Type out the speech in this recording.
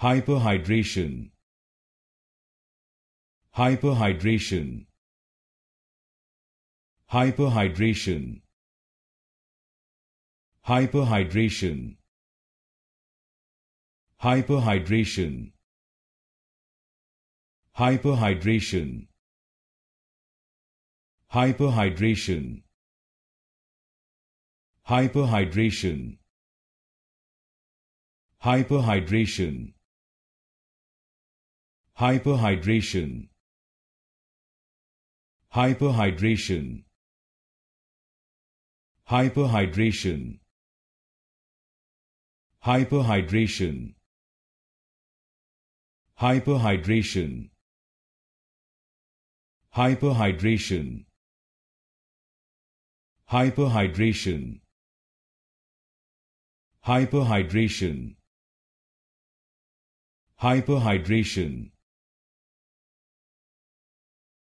hyperhydration hyperhydration hyperhydration hyperhydration hyperhydration hyperhydration hyperhydration hyperhydration hyperhydration hyperhydration hyperhydration hyperhydration hyperhydration hyperhydration hyperhydration hyperhydration hyperhydration hyperhydration